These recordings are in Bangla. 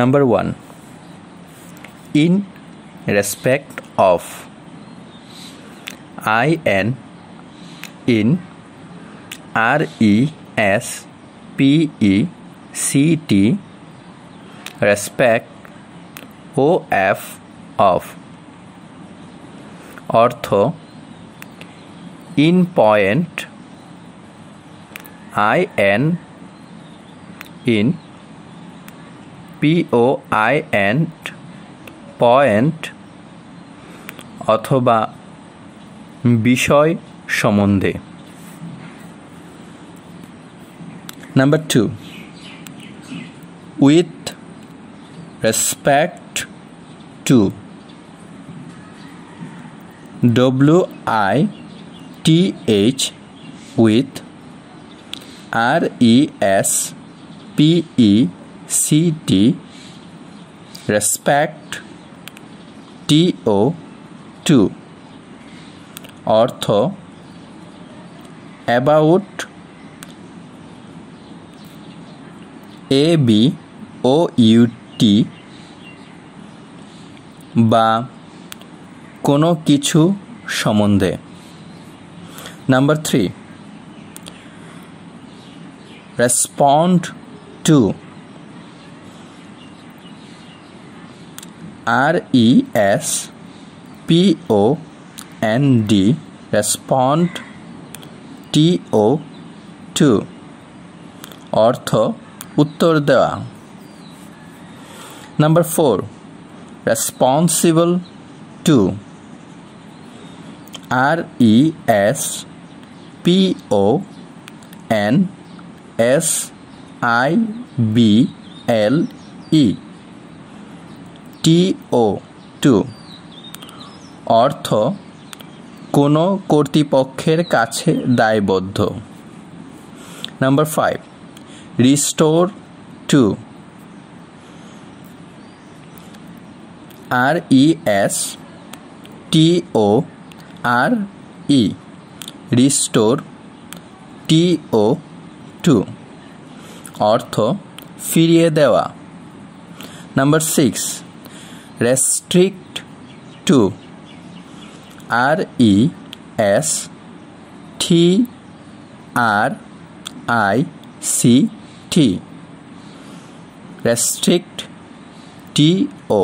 Number 1 In respect of I N in R E S P E C T respect O F of ortho in point I N in POI and point অথবা বিষয় সম্বন্ধে number two with respect to W I T H with R E S P E C T respect T O to অর্থ about A B O U T বা কোনো কিছু সম্বন্ধে number three respond to R E S P O N D respond T O 2 অর্থ উত্তর দেওয়া number four responsible to R E S P O N S I B L E T O to অর্থ কোনো কর্তৃপক্ষের কাছে দায়বদ্ধ number five restore to R E S T O R E restore T O to অর্থ ফিরিয়ে দেওয়া number six restrict to r e s t r i c t restrict t o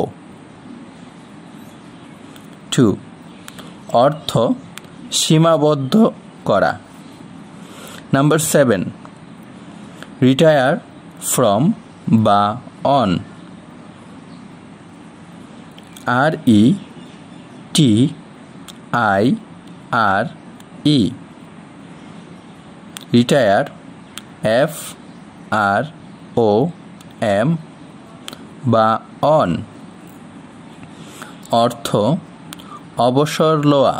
to অর্থ সীমাবদ্ধ করা নাম্বার সেভেন রিটায়ার ফ্রম বা on R E T I R E retire F R O M বা অন অর্থ অবসর লোয়া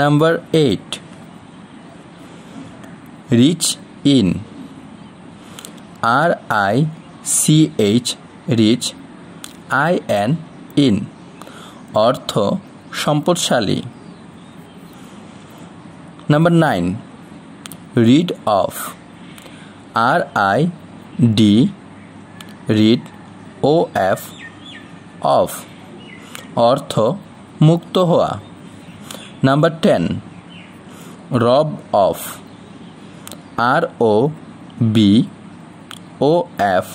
number eight rich in R I C H rich I N in অর্থ সম্পদশালী number nine rid of R I D rid O F of অর্থ মুক্ত হওয়া number ten rob of R O B O F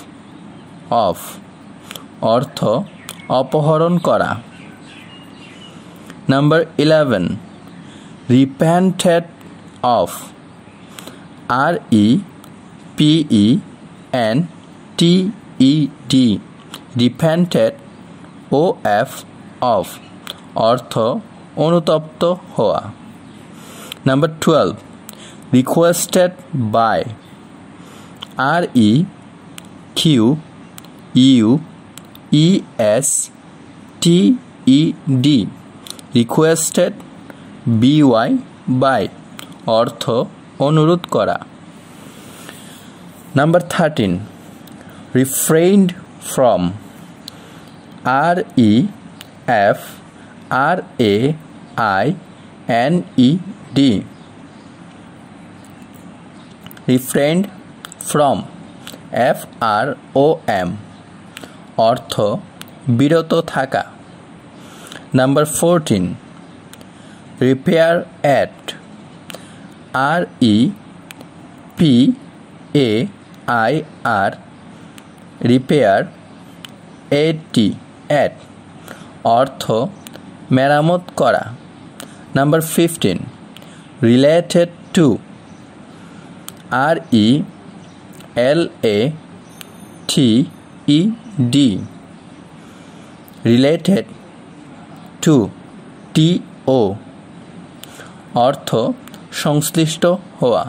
of অর্থ অপহরণ করা number eleven repented of R E P E N T E D repented O F of অর্থ অনুতপ্ত হওয়া number twelve requested by R E Q U D requested B Y by অর্থ অনুরোধ করা number thirteen refrained from R E F R A I N E D refrained from F R O M অর্থ বিরত থাকা number fourteen repair at R E P A I R repair A T at অর্থ মেরামত করা number fifteen related to R E L A T E D. Related to T. O. অর্থ সংশ্লিষ্ট হওয়া